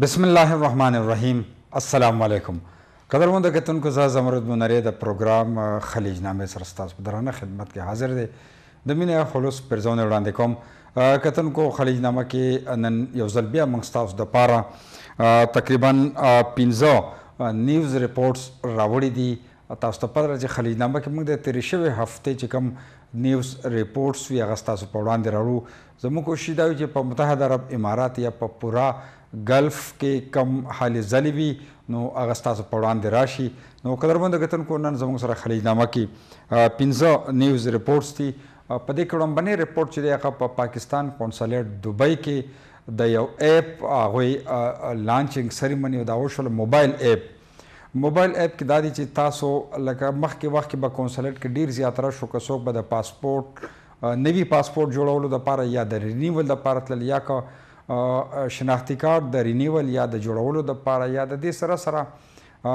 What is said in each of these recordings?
बिसमीम असलकम قدرمنده کتونکو زه زمرد منری د پروګرام خلیج نامې سره ستاسو په درانه خدمت کې حاضر دی د مینې خلوص پرځونه وړاندې کوم کتونکو خلیج نامه کې نن یو ځل بیا موږ تاسو د پاره تقریبا 15 نیوز رپورتس راوړي دي تاسو ته پدره چې خلیج نامه کې موږ د تیرې شوې هفته چې کوم نیوز رپورتس وی هغه تاسو په وړاندې راوړو زموږ کوشش دا چې په متحده عرب امارات یا په پورا ګلف کې کم حالې ځلې وي نو هغه ستاسو په وړاندې راشي نو قدرمند کتونکو نن زموږ سره خلیجنامه کې پنځه نیوز رپورټس دي په دې کې وړاندې رپورټ چې دی هغه په پاکستان کونسلیټ دوبۍ کې د یو اپ هغه لانچینګ سریمنی دا وشل موبایل اپ موبایل اپ کې دا دي چې تاسو لکه مخکې وخت کې به کونسلیټ کې ډیر زیات را شو که څوک به د پاسپورت نوی پاسپورت جوړولو لپاره یا د رینیول لپاره تلل یا که شناختی کارت د رینیول یا د جوړولو د پاره یا د دې سره سره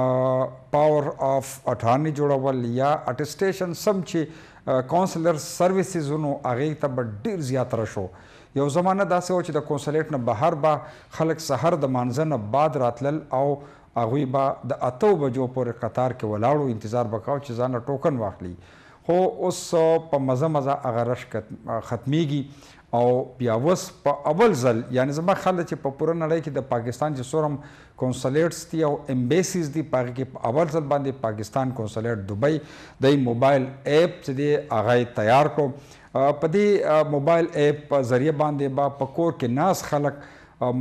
پاور اف اټارنی جوړول یا اټیسټیشن سم چې کونسلر سرویسزونو هغه ته ډیر زیات راشو یو زمانہ داسې و چې د کونسلیټ نه بهر با خلک سحر د مانځنه بعد راتلل او هغه با د اتو بجو پورې قطار کې ولاړو انتظار وکاو چې ځان ټوکن واخلي خو اوس په مزه مزه هغه رش ختميږي او بیا وس په اول ځل یعنی زما خل چې په پوره نړۍ کې د پاکستان چې سورم کنسولیټس دي او امبیسیز دي پاره کې په اول ځل باندې پاکستان کنسولیټ دبي د موبایل اپ چې دی هغه تیار کو په دې موبایل اپ ذریعہ باندې با په کور کې ناس خلک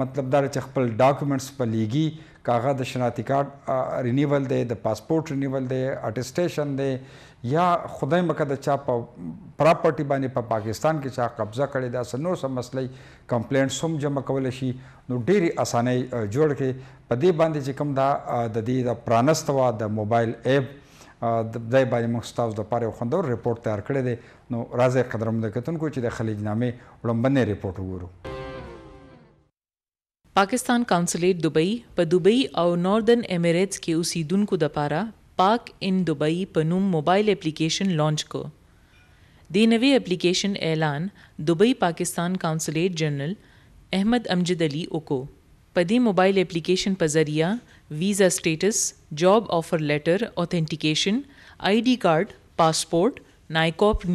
مطلب دا چې خپل ډاکومېنټس په لیږي کاغه د شناختی کارت رینیول دی د پاسپورت رینیول دی اټیسټیشن دی یا خدای مکه د چا په پراپرټي باندې په پاکستان کې چا قبضه کړی دا سنو سم مسلې کمپلینټ سم جمع کول شي نو ډېری اسانۍ جوړ کې په دې باندې چې کوم دا د دې د پرانستوا د موبایل اپ د دې باندې موږ تاسو د پاره خوندور رپورت تیار کړی دی نو راځي قدرمن د کتونکو چې د خلیج نامې وړاندې رپورت وګورو Pakistan consulate Dubai व दुबई और नॉर्दर्न एमिरेट्स के उसी दुन को दपारा पाक इन दुबई पनुम मोबाइल एप्लीकेशन लॉन्च को दिनवे एप्लीकेशन ऐलान Dubai Pakistan consulate general Ahmed Amjad Ali ओको पदे मोबाइल एप्लीकेशन पर जरिया visa status job offer letter authentication ID card passport NICOP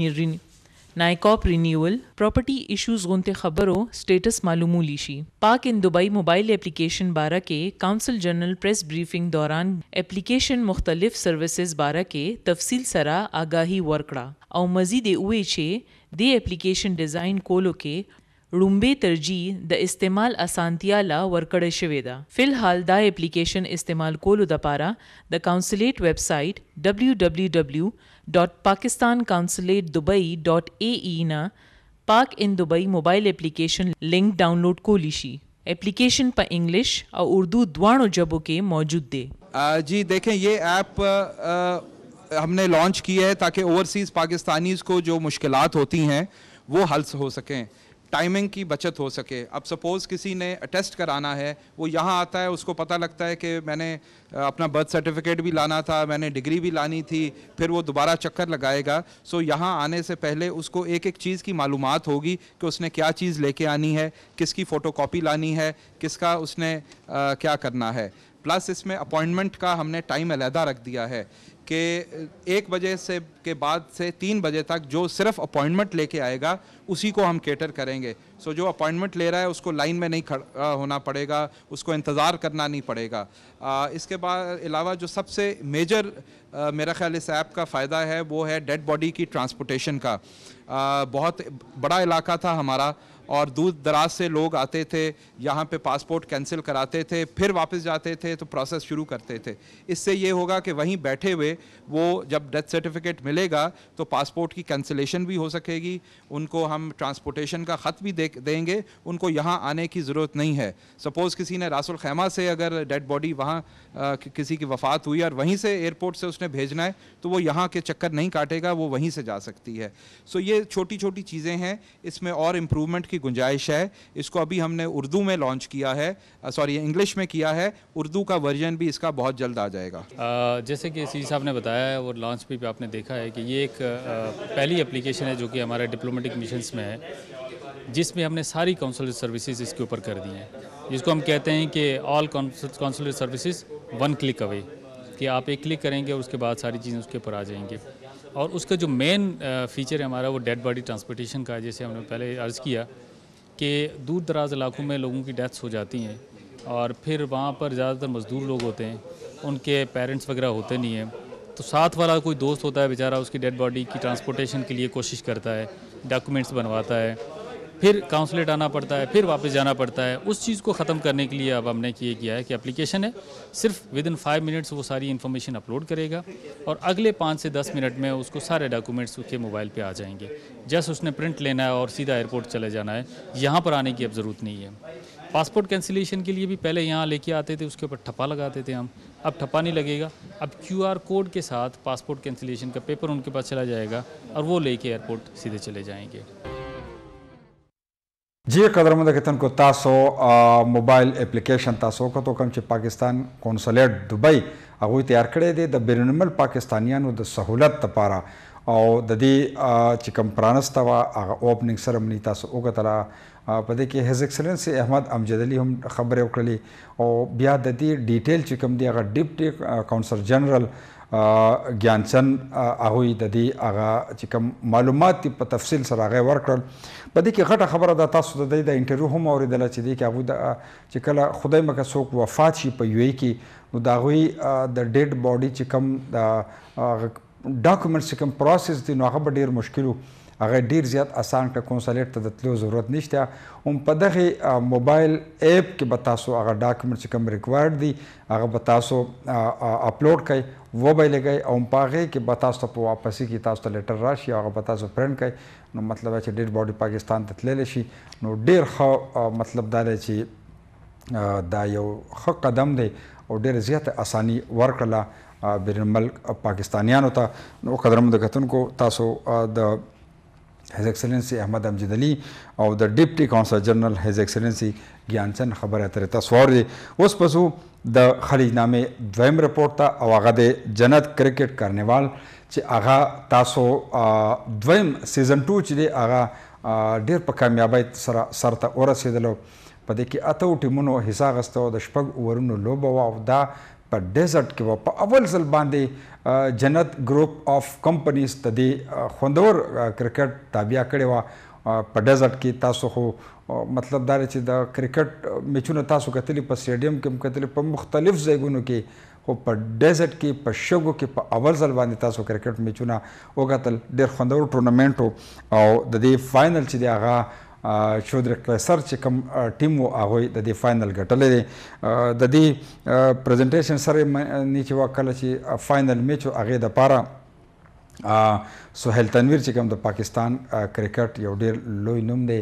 نایکاپ رینیول پراپرټي ایشوز غونته خبرو سټیټس معلومولی شي پاک ان دبي موبایل اپلیکیشن باره کې کونسل جنرال پریس بریفینګ دوران اپلیکیشن مختلف سروسز باره کې تفصیل سره آگاهی ورکړه او مزید یې وې چې د اپلیکیشن ډیزاین کولو کې रुम्बे तरजीह द इस्तेमाल ला वर्कड़ शवेदा फिलहाल द एप्लीकेशन इस्तेमाल कोलु दपारा द consulate website W W W dot Pakistan consulate Dubai dot A E ना Pak in Dubai mobile application link download को लिशी एप्लीकेशन पर इंग्लिश और उर्दू द्वाणो जबों के मौजूद दे जी देखें ये ऐप हमने लॉन्च की है ताकि ओवरसीज़ पाकिस्तानीज़ को जो मुश्किलात होती हैं वो हल हो सकें टाइमिंग की बचत हो सके अब सपोज़ किसी ने अटेस्ट कराना है वो यहाँ आता है उसको पता लगता है कि मैंने अपना बर्थ सर्टिफिकेट भी लाना था मैंने डिग्री भी लानी थी फिर वो दोबारा चक्कर लगाएगा सो यहाँ आने से पहले उसको एक एक चीज़ की मालूम होगी कि उसने क्या चीज़ लेके आनी है किसकी फ़ोटो लानी है किसका उसने आ, क्या करना है प्लस इसमें अपॉइंटमेंट का हमने टाइम अलहदा रख दिया है कि एक बजे से के बाद से तीन बजे तक जो सिर्फ अपॉइंटमेंट लेके आएगा उसी को हम केटर करेंगे सो so, जो अपॉइंटमेंट ले रहा है उसको लाइन में नहीं खड़ा होना पड़ेगा उसको इंतज़ार करना नहीं पड़ेगा आ, इसके बाद अलावा जो सबसे मेजर आ, मेरा ख्याल इस ऐप का फ़ायदा है वो है डेड बॉडी की ट्रांसपोर्टेशन का आ, बहुत बड़ा इलाका था हमारा और दूर दराज से लोग आते थे यहाँ पे पासपोर्ट कैंसिल कराते थे फिर वापस जाते थे तो प्रोसेस शुरू करते थे इससे ये होगा कि वहीं बैठे हुए वो जब डेथ सर्टिफिकेट मिलेगा तो पासपोर्ट की कैंसिलेशन भी हो सकेगी उनको हम ट्रांसपोर्टेशन का ख़त भी दे देंगे उनको यहाँ आने की ज़रूरत नहीं है सपोज़ किसी ने रासुल खैमा से अगर डेड बॉडी वहाँ किसी की वफ़ात हुई और वहीं से एयरपोर्ट से उसने भेजना है तो वो यहाँ के चक्कर नहीं काटेगा वो वहीं से जा सकती है सो ये छोटी छोटी चीज़ें हैं इसमें और इम्प्रूवमेंट की गुंजाइश है इसको अभी हमने उर्दू में लॉन्च किया है सॉरी इंग्लिश में किया है उर्दू का वर्जन भी इसका बहुत जल्द आ जाएगा जैसे कि सी साहब ने बताया है और लॉन्च भी आपने देखा है कि ये एक पहली एप्लीकेशन है जो कि हमारे डिप्लोमेटिक मिशन में है जिसमें हमने सारी कौंसुलर सर्विसेज इसके ऊपर कर दी हैं जिसको हम कहते हैं कि all consular services one click away कि आप एक क्लिक करेंगे और उसके बाद सारी चीज़ें उसके ऊपर आ जाएंगे और उसका जो मेन फीचर है हमारा वो डेड बॉडी ट्रांसपोर्टेशन का जैसे हमने पहले अर्ज़ किया कि दूर दराज इलाकों में लोगों की डेथ्स हो जाती हैं और फिर वहाँ पर ज़्यादातर मज़दूर लोग होते हैं उनके पेरेंट्स वगैरह होते नहीं हैं तो साथ वाला कोई दोस्त होता है बेचारा उसकी डेड बॉडी की ट्रांसपोर्टेशन के लिए कोशिश करता है डॉक्यूमेंट्स बनवाता है फिर काउंसलेट आना पड़ता है फिर वापस जाना पड़ता है उस चीज़ को ख़त्म करने के लिए अब हमने ये किया है कि एप्लीकेशन है सिर्फ विद इन फाइव मिनट्स वो सारी इन्फॉर्मेशन अपलोड करेगा और अगले पाँच से दस मिनट में उसको सारे डॉक्यूमेंट्स उसके मोबाइल पर आ जाएंगे जस्ट उसने प्रिंट लेना है और सीधा एयरपोर्ट चले जाना है यहाँ पर आने की अब ज़रूरत नहीं है पासपोर्ट कैंसिलेशन के लिए भी पहले यहाँ लेके आते थे उसके ऊपर ठप्पा लगाते थे हम अब ठप्पा नहीं लगेगा अब क्यूआर कोड के साथ पासपोर्ट कैंसिलेशन का पेपर उनके पास चला जाएगा और वो लेके एयरपोर्ट सीधे चले जाएंगे جی قدرمنده کتونکو تاسو موبایل اپلیکیشن تاسو کتو کوم چې پاکستان کونسلیټ دبي هغه تیار کړی دی د بیرنمل پاکستانیانو د سہولت لپاره او د دې چې کوم پرانستا وا هغه اوپننګ سرمنی تاسو وګتلا په دې کې هیز ایکسلنسي احمد امجد علي هم خبرې وکړلې او بیا د دې ډیټیل چې کوم دی هغه ډیپټي کونسل جنرال ګیانچن هغه د دې هغه چې کوم معلومات په تفصیل سره هغه ورکړل په دې کې غټه خبره ده تاسو د د انټرویو هم اوریدل چې دی کې ابو د چې کله خدای مکه څوک وفات شي په یو کې نو دا غوي د ډیډ باډي چې کم د ډاکومنټس کم پروسس دی نو هغه ډیر مشکلو هغه ډیر زیات اسان ته کنسولیټ ته د تلو ضرورت نشته هم په دغه موبایل اپ کې به تاسو هغه ډاکومنټ چې کوم ریکوایرډ دي هغه به تاسو اپلوډ کړئ و به لګي او پاغه کې به تاسو په واپسی کې تاسو ته لیټر راشي هغه به تاسو پرنٹ کړئ نو مطلب چې ډیډ باډي پاکستان ته تللی شي نو ډیر ښه مطلب دا دی چې دا یو ښه قدم دی او ډیر زیات اساني ورکړه بیرون ملک پاکستانیانو ته نو قدرمن د کتونکو تاسو د هیز ایکسلنسی احمد امجد علي او د ډیپټي کونسل جنرال هیز ایکسلنسی ګیانچن خبره تر تاسو ورې اوس پسو د خلیجنامې دویم رپورت ته او هغه د جنت کرکټ کارنیوال چې هغه تاسو دویم سیزن 2 چې دی هغه ډیر په کامیابی سره سرته ورسېدل په دې کې اته ټیمونو حصہ غستو د شپږ اورونو لوبه او دا په ډیزرټ کې په اول ځل باندې جنت ګروپ اف کمپنیز ته دی خوندور کرکټ تابع کړي و په ډیزرټ کې تاسو خو مطلب دا چې د کرکټ میچونه تاسو کتلی په سټیډیم کې کتلی په مختلف ځایونو کې خو په ډیزرټ کې په شګو کې په اول ځل باندې تاسو کرکټ میچونه وکتل ډېر خوندور ټورنمنټ او د دې فاینل چې دی هغه شودر کلسر چې کوم ټیم وو هغه د دې فاینل ګټلې دی د دې پریزنټیشن سره نه چې وکړل چې فاینل میچ هغه د پاره سهیل تنویر چې کوم د پاکستان کرکټ یو ډیر لوی نوم دی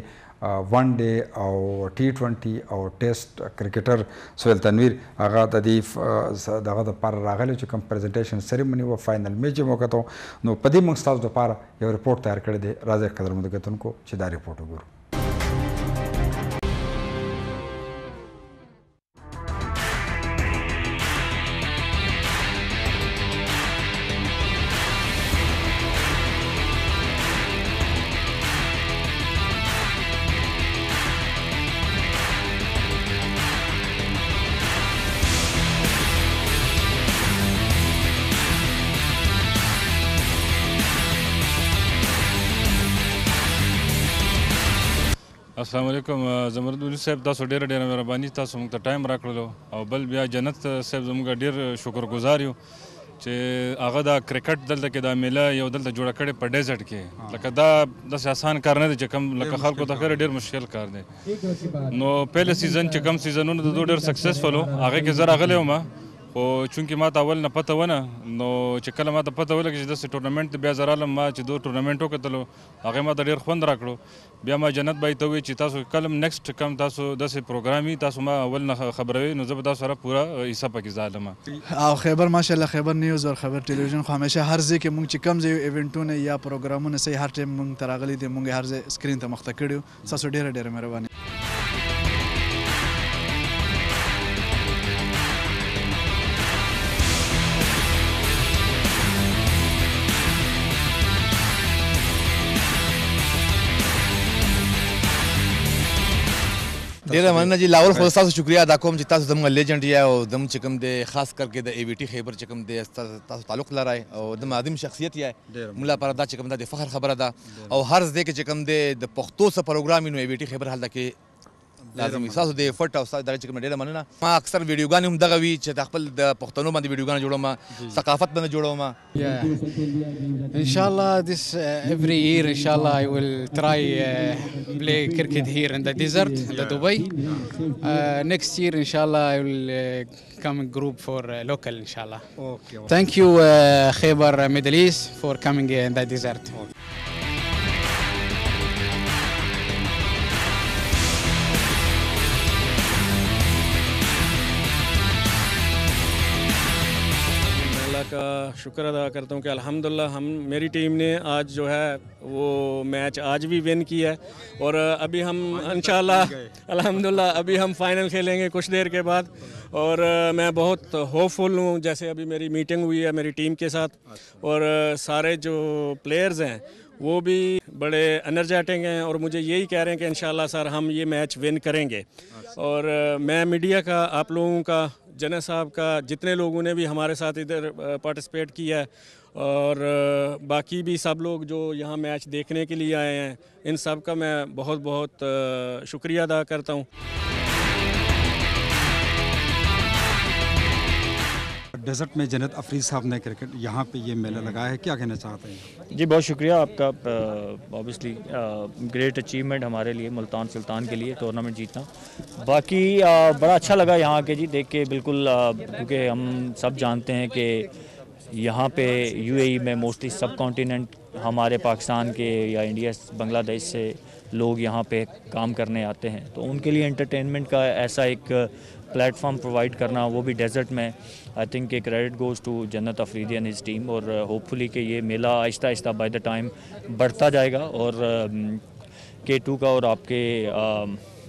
ون ډے او ټي 20 او ټیسټ کرکټر سهیل تنویر هغه د دې دغه د پر راغلی چې کوم پریزنټیشن سریمونی او فائنل میچ مو کتو نو په دې موږ تاسو لپاره یو رپورت تیار کړی دی راځي قدر مدګتونکو چې دا رپورت وګورو السلام علیکم زمرد ولی صاحب تاسو ډیره ډیره مهرباني تاسو موږ ته ټایم راکړلو او بل بیا جنت صاحب زموږ ډیر شکرګزار یو چې هغه دا کرکټ دلته کې دا میله یو دلته جوړه کړې په ډیزرټ کې لکه دا داسې اسان کار نه دی چې کم لکه خلکو ته خیر ډیر مشکل کار دی نو پهله سیزن چې کم سیزنونه د دوه ډیر سکسسفل وو هغه کې زه راغلی وم خو چونکی ما ته اول نه پته ونه نو چې کله ما ته پته ولګې چې داسې ټورنمنت بیا زه رالم ما چې دوه ټورنمنټ وکتلو هغې ما ته ډېر خوند راکړو بیا ما جنت بای ته وویل چې تاسو کلم نیکسټ کم تاسو داسې پروګرام وي تاسو ما اول نه خبروي نو زه به تاسو سره پوره حصه پکې ظالم او خیبر ماشاءالله خیبر نیوز او خبر ټلویزیون خو همیشه هر ځای کې مونږ چې کم ځای ایونټونه یا پروګرامونه سي هر ټیم مونږ تراغلي دي مونږ هر ځای سکرین ته مخته کړیو تاسو ډیره ډیره مهرباني ډیره مننه جی لاور خو تاسو شکریا ادا کوم چې تاسو زموږ لیجنډ یا او زم چې کوم دی خاص کرکې د ای وی ټي خیبر چې کوم دی تاسو تعلق لرای او د عظیم شخصیت یا مولا پر دا چې کوم دی فخر خبره ده او هر ځای کې چې کوم دی د پښتو سره پروګرام نو ای وی ټي خیبر حال ده کې لازم احساس د افورت او د چې کوم ډیره مننه ما اکثر ویډیوګان هم دغه وی چې خپل د پښتنو باندې ویډیوګان جوړوم ثقافت باندې جوړوم ان شاء الله this uh, every year ان شاء الله I will try uh, play cricket here in the desert in the Dubai uh, next year ان شاء الله I will uh, come group for uh, local ان شاء الله okay. thank you uh, Khyber Middle East for coming in the desert okay. का शुक्र अदा करता हूँ कि अल्हम्दुलिल्लाह हम मेरी टीम ने आज जो है वो मैच आज भी विन किया है और अभी हम इंशाल्लाह अल्हम्दुलिल्लाह अभी हम फाइनल खेलेंगे कुछ देर के बाद और मैं बहुत होपफुल हूँ जैसे अभी मेरी मीटिंग हुई है मेरी टीम के साथ अच्छा। और सारे जो प्लेयर्स हैं वो भी बड़े एनर्जेटिक हैं और मुझे यही कह रहे हैं कि इन सर हम ये मैच विन करेंगे अच्छा। और मैं मीडिया का आप लोगों का जना साहब का जितने लोगों ने भी हमारे साथ इधर पार्टिसिपेट किया है और बाकी भी सब लोग जो यहाँ मैच देखने के लिए आए हैं इन सब का मैं बहुत बहुत शुक्रिया अदा करता हूँ डेजर्ट में जन्नत अफरीज साहब ने क्रिकेट यहाँ पे ये मेला लगाया है क्या कहना चाहते हैं जी बहुत शुक्रिया आपका ऑब्वियसली ग्रेट अचीवमेंट हमारे लिए मुल्तान सुल्तान के लिए टूर्नामेंट जीतना बाकी आ, बड़ा अच्छा लगा यहाँ के जी देख के बिल्कुल क्योंकि हम सब जानते हैं कि यहाँ पे यूएई e में मोस्टली सब कॉन्टीनेंट हमारे पाकिस्तान के या इंडिया बांग्लादेश से लोग यहाँ पे काम करने आते हैं तो उनके लिए एंटरटेनमेंट का ऐसा एक प्लेटफॉर्म प्रोवाइड करना वो भी डेजर्ट में आई थिंक एक credit goes to Jannat Afridi and his team और होपफुली कि ये मेला आहिस्ता आहिस्ता बाय द टाइम बढ़ता जाएगा और के टू का और आपके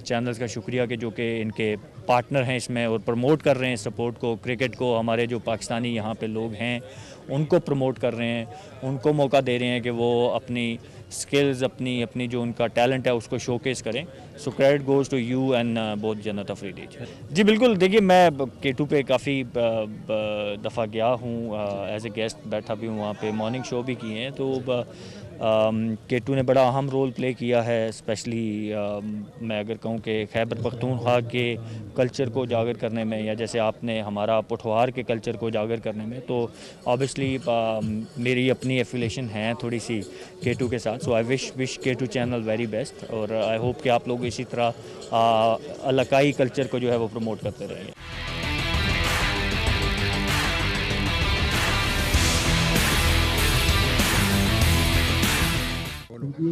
चैनल्स का शुक्रिया कि जो कि इनके पार्टनर हैं इसमें और प्रमोट कर रहे हैं सपोर्ट को क्रिकेट को हमारे जो पाकिस्तानी यहाँ पे लोग हैं उनको प्रमोट कर रहे हैं उनको मौका दे रहे हैं कि वो अपनी स्किल्स अपनी अपनी जो उनका टैलेंट है उसको शोकेस करें so credit goes to you and both Jannat Afridis जी बिल्कुल देखिए मैं के टू पे काफ़ी uh, uh, दफ़ा गया हूँ एज ए गेस्ट बैठा भी हूँ वहाँ पे मॉर्निंग शो भी किए हैं तो uh, Um, केटू ने बड़ा अहम रोल प्ले किया है स्पेशली um, मैं अगर कहूँ कि खैबर पख्तूनख्वा के कल्चर को उजागर करने में या जैसे आपने हमारा पठवार के कल्चर को उजागर करने में तो ऑबियसली um, मेरी अपनी एफिलेशन है थोड़ी सी केटू के साथ so I wish wish K two channel very best और आई होप कि आप लोग इसी तरह आ, अलकाई कल्चर को जो है वो प्रमोट करते रहेंगे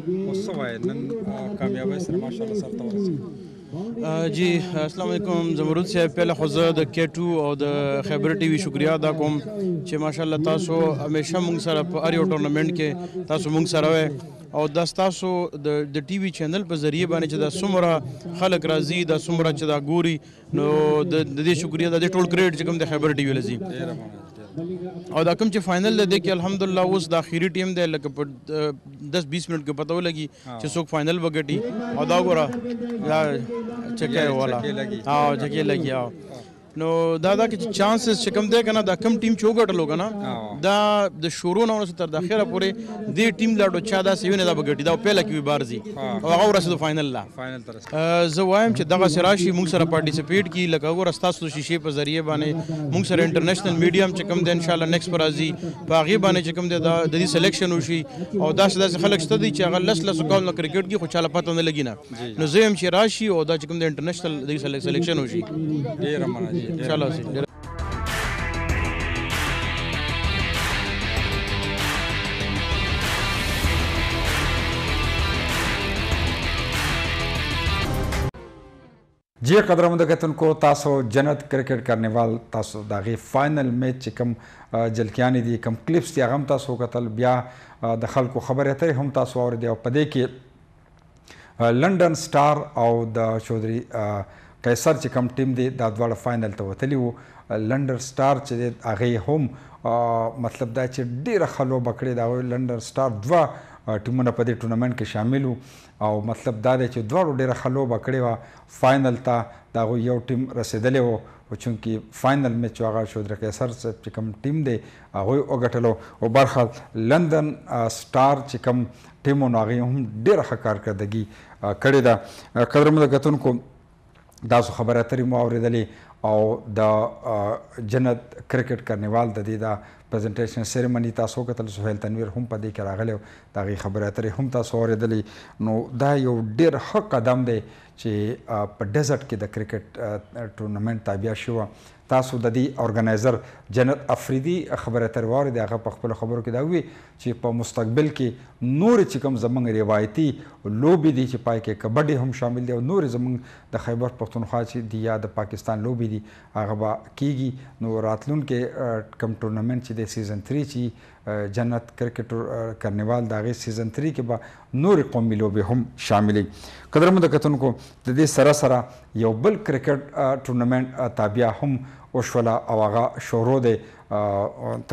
مستوى نن کامیابی سره ماشاءالله سره ورسېږي جی السلام علیکم زمرود صاحب پہله خو زه د کیټو او د خیبر ټي وي شکریا ادا کوم چې ماشاءالله تاسو همیشه مونږ سره په اریو ټورنمنت کې تاسو مونږ سره وای او دا تاسو د د ټي وي چینل په ذریعہ باندې چې دا سمره خلک راځي دا سمره چې دا ګوري نو د دې شکریا د ټول کریډ چې کوم د خیبر ټي وي لزی او دا کوم چې فائنل دی کې الحمدلله اوس د اخیری ټیم دی لکه په 10 20 منټ کې پته ولګي چې څوک فائنل وګټي او دا ګوره چکه والا او چکه لګي او نو دا دا کې چانسز چې کم دی کنه دا کم ټیم چې وګټلو کنه دا د شروع نه تر د اخره پورې دی ټیم لاړو چا دا سیونه دا بغټي دا په لکه بارزي او هغه ورسره فائنل لا فائنل تر زه وایم چې دغه سراشي موږ سره پارټیسیپیټ کی لکه هغه رستا سو شیشه په ذریعہ باندې موږ سره انټرنیشنل میډیم چې کم دی ان شاء الله نیکس پر راځي په هغه باندې چې کم دی دا د دې سلیکشن وشي او دا څه خلک شته دي چې هغه لس لس کول نو کرکټ کې خو چاله پته نه لګی نه نو زه هم چې راشي او دا چې کم دی انټرنیشنل د سلیکشن وشي ډیر مننه જઈએ ચલો જી जी कदर मुदगतन को तासो जन्नत क्रिकेट कार्निवाल तासो दाغي فائنل میچ کم جلکیانی دي کم کلیپس دي غم تاسو قتل بیا د خلکو خبره ته هم تاسو اور دی او پدې کې لندن سٹار او د چودري قیصر چې کم ټیم دی دا دواړه فائنل ته وتلی وو لندر سٹار چې هغه هم مطلب دا چې ډیره خلو بکړي دا لندر سٹار دوا ټیمونه په دې ټورنمنت کې شامل وو او مطلب دا دی چې دواړو ډیره خلو بکړي وا فائنل ته دا یو ټیم رسیدلی وو او چونکی فائنل میچ هغه شودره قیصر چې کم ټیم دی هغه او غټلو او برخه لندن سٹار چې کم ټیمونه هغه هم ډیره ښه کارکردګي کړې ده قدرمن کتونکو دا سو خبره ترې مو اوریدلې او د جنت کرکټ کرنیوال د دې دا پریزنټیشن سیرمنی تاسو کتل سهیل تنویر هم په دې کې راغلی دا غي خبره ترې هم تاسو اوریدلې نو دا یو ډیر ښه قدم دی چې په ډیزرټ کې د کرکټ ټورنمنت تابع شوه تاسو د دې اورګنایزر جنت افریدي خبره تر واره د هغه په خپل خبرو کې دا وی چې په مستقبل کې نور چې کوم زمنګ روایتي لوبي دي چې پای کې کبډي هم شامل دي او نور زمنګ د خیبر پښتونخوا چې دی یا د پاکستان لوبي دي هغه با کیږي نو راتلون کې کم ټورنمنت چې د سیزن 3 چې جنت کرکټ کرنیوال دغه سیزن 3 کې به نور قومي لوبې هم شاملې قدرمن کتونکو د دې سره سره یو بل کرکټ ټورنمنت تابع هم وشوله او هغه شروع دی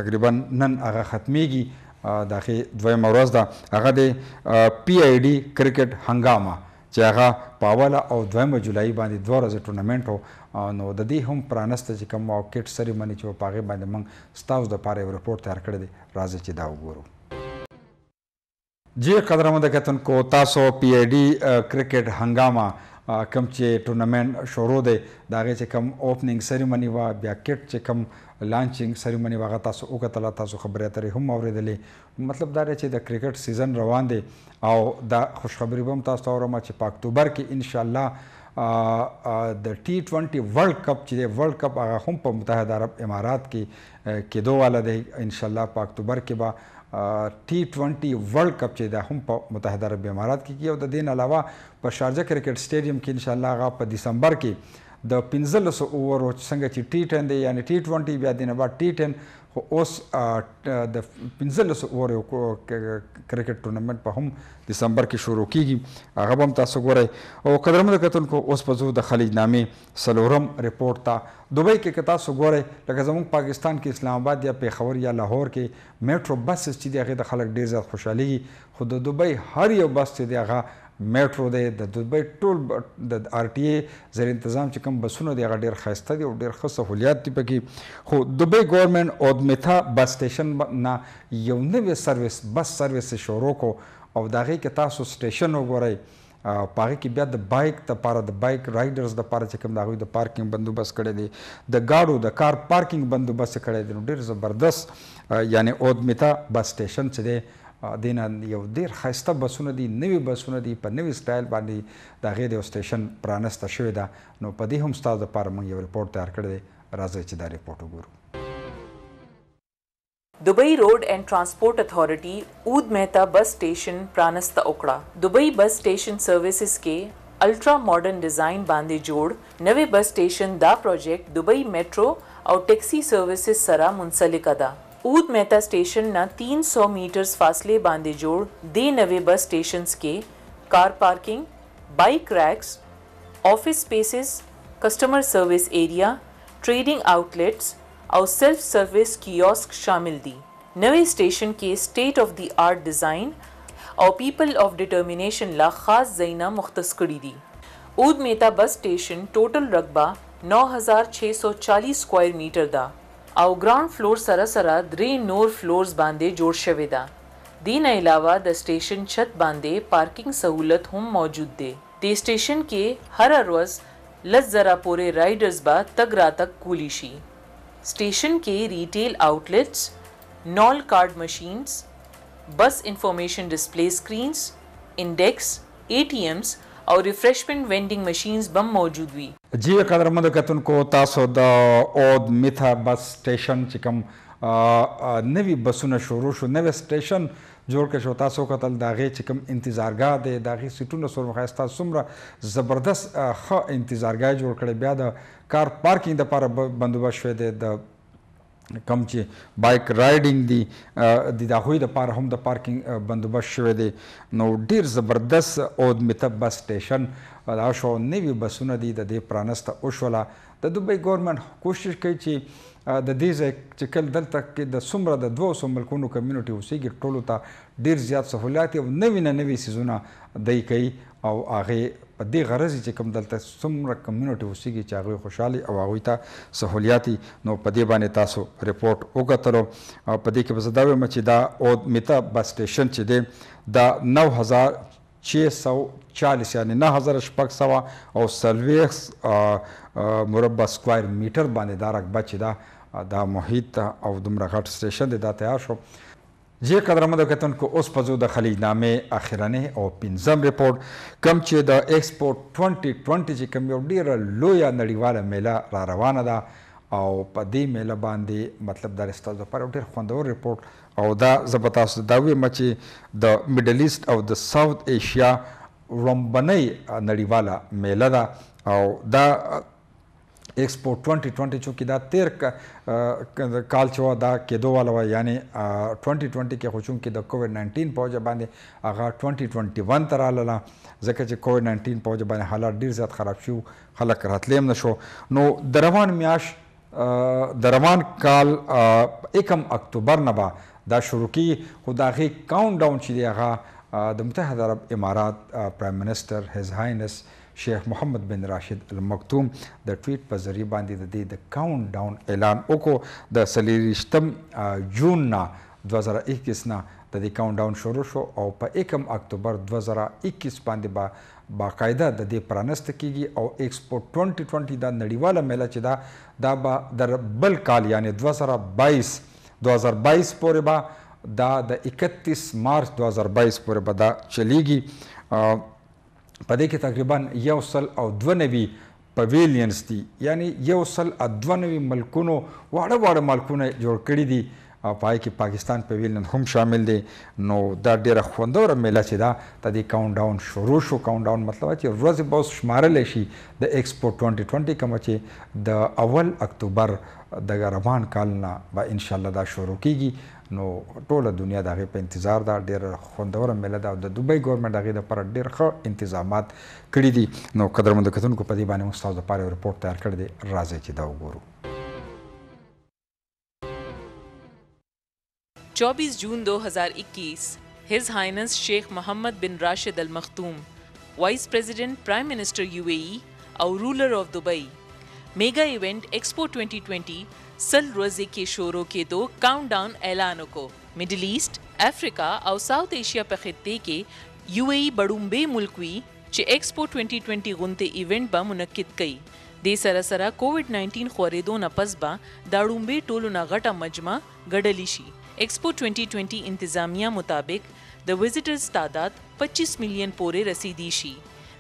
تقریبا نن هغه ختميږي دغه دویم ورځ ده هغه د پی ای ډی کرکټ هنګامه چې هغه په اوله او دویمه جولای باندې دوه ورځې ټورنمنت وو نو د دې هم پرانسته چې کوم او کټ سریمنی چې په هغه باندې موږ ستاسو د پاره یو رپورت تیار کړی دی راځي چې دا وګورو جی قدرمند کتونکو تاسو پی ای ډی کرکټ هنګامه کم چې ټورنمنت شروع دی دا غي چې کم اوپننګ سریمونی وا بیا کټ چې کم لانچینګ سریمونی واغ تاسو وکړه تاسو خبره اترې هم اوریدلې مطلب دا چې د کرکټ سیزن روان دی او دا خوشخبری به تاسو ته اورم چې په اکتوبر کې ان شاء الله د ټي 20 ورلد کپ چې د ورلد کپ هغه هم په متحده عرب امارات کې کېدو والا دی ان شاء الله په اکتوبر کې به ټي 20 ورلد کپ چې دا هم په متحده عرب امارات کې کیږي او د دین علاوه په شارجه کرکټ سټیډیم کې ان شاء الله هغه په دسمبر کې د 15 اوور څنګه چې ټي 10 دی یعنی ټي 20 بیا د نه بعد ټي 10 اوس د 15 اوور یو کرکټ ټورنمنت په هم دسمبر کې شروع کیږي هغه هم تاسو ګورئ او قدرمن کتونکو اوس په زو د خلیج نامې سلورم ریپورت تا دوبۍ کې کتا سو ګورئ لکه زموږ پاکستان کې اسلام آباد یا پیښور یا لاهور کې میټرو بس چې دغه د خلک ډیر زیات خوشحالي خو د دوبۍ هر یو بس چې دغه میټرو دی د دوبۍ ټول د آر ټي اي زر تنظیم چې کوم بسونه دی هغه ډیر خسته دي او ډیر ښه سہولیات دي پکې خو دوبۍ ګورنمنت اودمیتا بس سټیشن نه یو نوې سرویس بس سرویس شروع کو او داغه کې تاسو سټیشن وګورئ پاره کې بیا د بایک ته پاره د بایک رائیډرز د پاره چې کوم دا غوي د پارکینګ بندوبست کړي دي د گاډو د کار پارکینګ بندوبست کړي دي ډیر زبردست یعنی اودمیتا بس سټیشن چې دی دینه یو ډیر خاصه بسونه دي نوي بسونه دي په نوي سټایل باندې دا غیر یو سټیشن پرانسته شوی دا نو په دې هم ستاسو لپاره موږ یو رپورت تیار کړی راځي چې دا رپورت وګورو Dubai road and transport authority ऊद मेहता बस स्टेशन प्रानस्ता ओकड़ा दुबई बस स्टेशन सर्विसेज के अल्ट्रा मॉडर्न डिज़ाइन बांधे जोड़ नवे बस स्टेशन दा प्रोजेक्ट दुबई मेट्रो और टैक्सी सर्विसेज सरा मुंसलिक अदा ऊद मेहता स्टेशन ना 300 मीटर्स फासले बांधे जोड़ दे नवे बस स्टेशन के car parking bike racks office spaces customer service area trading outlets और सेल्फ सर्विस कियोस्क शामिल दी नवे स्टेशन के state of the art design और पीपल ऑफ डिटर्मिनेशन ला खास जैना मुख्तस करी दी ऊद मेहता बस स्टेशन टोटल रकबा नौ हज़ार छः सौ चालीस स्क्वायर मीटर दा او ګراوند فلور سره سره درې نور فلورز باندې جوړ شوې ده دین علاوه د سټیشن چت باندې پارکینګ سہولت هم موجود دی د سټیشن کې هر ورځ لز زرا پورې رائډرز با تګ را تک کولی شي سټیشن کې ریټیل آउटलेट्स نال کارت مشینز بس انفارمیشن ډسپلی سکرینز انډیکس اے ټی ایمز او ریفرشمنټ وینډینګ ماشينز بم موجود وي جی قدرمند کتونکو تاسو د اود میثا بس سټیشن چې کوم نوی بسونه شروع شو نوی سټیشن جوړ کې شو تاسو قتل داغه چې کوم انتظارګاه دی داغه سټونه سور مخاسته سمره زبردست خه انتظارګاه جوړ کړي بیا د کار پارکینګ د لپاره بندوبست شوی دی د کم چې بایک رائډینګ دی د داخوي د پار هم د پارکینګ بندوبست شوی دی نو ډیر زبردست او د متب بس سټیشن دا شو نوی بسونه دي د دې پرانست او شولا د دوبۍ ګورنمنت کوشش کوي چې د دې ځای چې کل دلته کې د سمره د 200 ملکونو کمیونټي اوسېږي ټولو ته ډیر زیات سہولیات او نوی نه نوی سيزونه دای کوي او هغه په دې غرض چې کوم دلته څومره کمیونټي اوسېږي چې هغوی خوشحالي او هغوی ته سهولیاتي نو په دې باندې تاسو رپورټ وکتلو او په دې کې به زه دا وایم چې دا اود میتا بس سټیشن چې دی دا نو هزار شې سو چالیس یعنی نه هزار شپږ سوه او څلوېښت مربع سکوائر میټر باندې دا رقبه چې ده دا محیط او دومره غټ سټیشن دی دا تیار شو یی قدرمند کتونکو اوس په زو د خلیجنامې اخیرانه او پنځم ریپورت کم چې د ایکسپورت 2020 چې کم یو ډیر لوی نړیواله میله را روانه ده او په دې میله باندې مطلب د رستاز لپاره ډیر خوندور ریپورت او دا زبتاس دا وی مچ د میډل ایست او د ساوث ایشیا رومبنۍ نړیواله میله ده او دا ایکسپو 2020 چونکی دا تیر کال چې و دا کېدو والا و یعنی 2020 کې خو چونکی د کووډ 19 په وجه باندې هغه 2021 تر رااله ځکه چې کووډ 19 په وجه باندې حالات ډیر زیات خراب شو خلک راتلیم نشو نو د روان میاش د روان کال 1 اکتوبر نه با دا شروع کی خو دا غي کاونټ ډاون چې دی هغه د متحده عرب امارات پرایم منسٹر هیز هاینس uh, شیخ محمد بن راشد المکتوم د ټویټ په ذریعہ باندې د دې د کاونټ ډاون اعلان وکړو د سلیریشتم جون نه 2021 نه د دې کاونټ ډاون شروع شو او په 1 اکتوبر 2021 باندې با باقاعده د دې پرانست کیږي او ایکسپورت 2020 دا نړیواله میله چې دا دا به در بل کال یعنی 2022 2022 پورې به دا د 31 مارچ 2022 پورې به دا چلیږي په دې کې تقریبا یو سل او دوه نوي پویلینز دي یعنی یو سل او دوه نوي ملکونو واړه واړه ملکونه جوړ کړي دي او پای کې پاکستان پویلین هم شامل دي نو دا ډیره خوندوره میله چې دا د دې کاونټ ډاون شروع شو کاونټ ډاون مطلب چې ورځ به شمارل شي د ایکسپو 2020 کوم چې د اول اکتوبر د روان کال نه به ان شاء الله دا شروع کیږي نو ټوله دنیا دغه په انتظار ده ډیر خوندور مله ده او د دوبۍ ګورنمنت دغه لپاره ډیر ښه انتظامات کړی دي نو قدرمن د کتونکو په دې باندې مو تاسو لپاره یو رپورت تیار کړی دی راځي چې دا وګورو 24 जून 2021 His Highness Sheikh Mohammed bin Rashid Al Maktoum, Vice President, Prime Minister UAE, our ruler of Dubai, mega event Expo 2020 سل ورځې کې شروع کېدو کاونټ ډاون اعلان وکړو میډل ایست افریقا او ساوث ایشیا په خطې کې یو ای بډومبه ملک وی چې ایکسپو 2020 غونډه ایونت به منعقد کړي د سره سره کووډ 19 خورېدو نه پس با داړومبه ټولو نه غټه مجمع غډلی شي ایکسپو 2020 انتظامیه مطابق د وزټرز تعداد 25 میلیون پورې رسیدي شي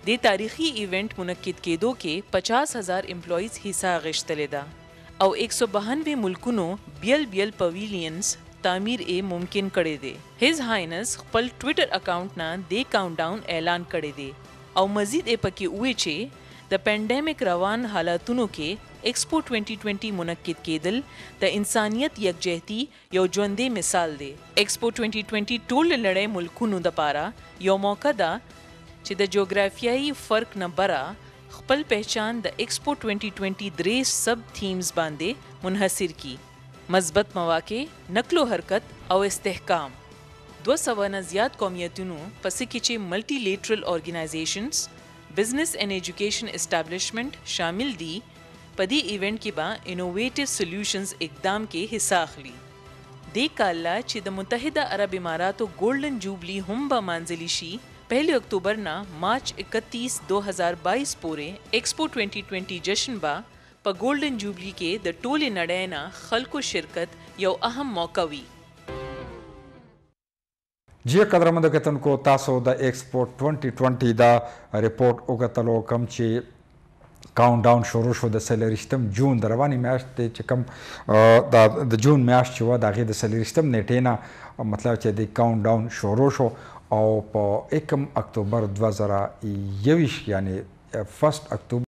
د تاریخي ایونت منعقد کېدو کې 50000 امپلویز حصہ غشتلې ده او 192 ملکونو بیل بیل پویلینز تعمیر یې ممکن کړي دي هیز هاینس خپل ټوئیټر اکاؤنٹ نه د کاونټ ډاون اعلان کړي دي او مزید یې پکې وې چې د پینډیمک روان حالاتونو کې ایکسپو 2020 منعقد کېدل د انسانیت یکجهتی یو ژوندۍ مثال دی ایکسپو 2020 ټول لړۍ ملکونو د پاره یو موقع ده چې د جغرافیایي فرق نه بره خپل پہچان د ایکسپو 2020 درې سب تھیمز باندې منحصر کی مثبت مواقع نقل و حرکت او استحکام دو سو نه زیات قومیتونو پس کې چې ملټی لیټرل اورګنایزیشنز بزنس اینڈ ایجوکیشن اسټابلیشمنت شامل دي په دې ایونت کې با انوویټیو سولوشنز اقدام کې حصہ اخلي د کاله چې د متحده عرب اماراتو ګولډن جوبلی هم به مانځلی شي पहले अक्टूबर ना मार्च 31 2022 पोरे एक्सपो 2020 जश्न बा प गोल्डन जुबली के द टोले नडैना खलको शिरकत यव अहम मौकवी जी कदरमंद को तासो द एक्सपो 2020 द रिपोर्ट وګتلو کم چې کاونټ ډاون شروع شو د سلریشتم جون د رواني میاشت ته چې کم د جون میاشت چې و دغه د سلریشتم نیټه نه مطلب چې د کاونټ ډاون شروع شو او په 1 اکتوبر 2021 یعنی 1 اکتوبر